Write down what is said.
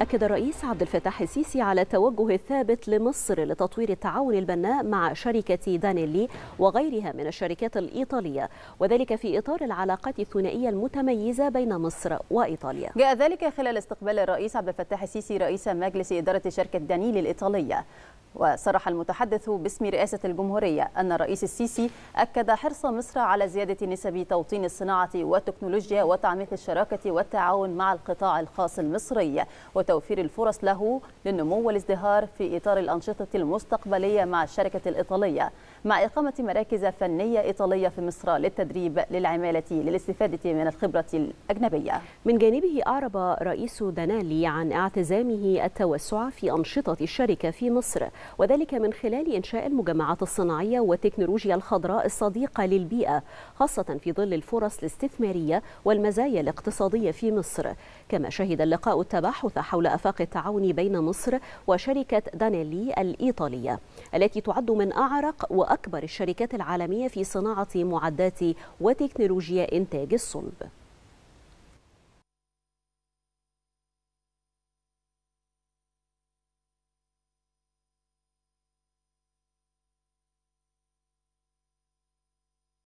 أكد الرئيس عبد الفتاح السيسي على التوجه الثابت لمصر لتطوير التعاون البناء مع شركة دانيلي وغيرها من الشركات الإيطالية وذلك في إطار العلاقات الثنائية المتميزة بين مصر وإيطاليا جاء ذلك خلال استقبال الرئيس عبد الفتاح السيسي رئيس مجلس إدارة شركة دانيلي الإيطالية وصرح المتحدث باسم رئاسة الجمهورية أن الرئيس السيسي أكد حرص مصر على زيادة نسب توطين الصناعة والتكنولوجيا وتعميق الشراكة والتعاون مع القطاع الخاص المصري وتوفير الفرص له للنمو والازدهار في إطار الأنشطة المستقبلية مع الشركة الإيطالية مع إقامة مراكز فنية إيطالية في مصر للتدريب للعمالة للاستفادة من الخبرة الأجنبية من جانبه أعرب رئيس دنالي عن اعتزامه التوسع في أنشطة الشركة في مصر وذلك من خلال إنشاء المجمعات الصناعية والتكنولوجيا الخضراء الصديقة للبيئة خاصة في ظل الفرص الاستثمارية والمزايا الاقتصادية في مصر كما شهد اللقاء التباحث حول أفاق التعاون بين مصر وشركة دانيلي الإيطالية التي تعد من أعرق وأكبر الشركات العالمية في صناعة معدات وتكنولوجيا إنتاج الصلب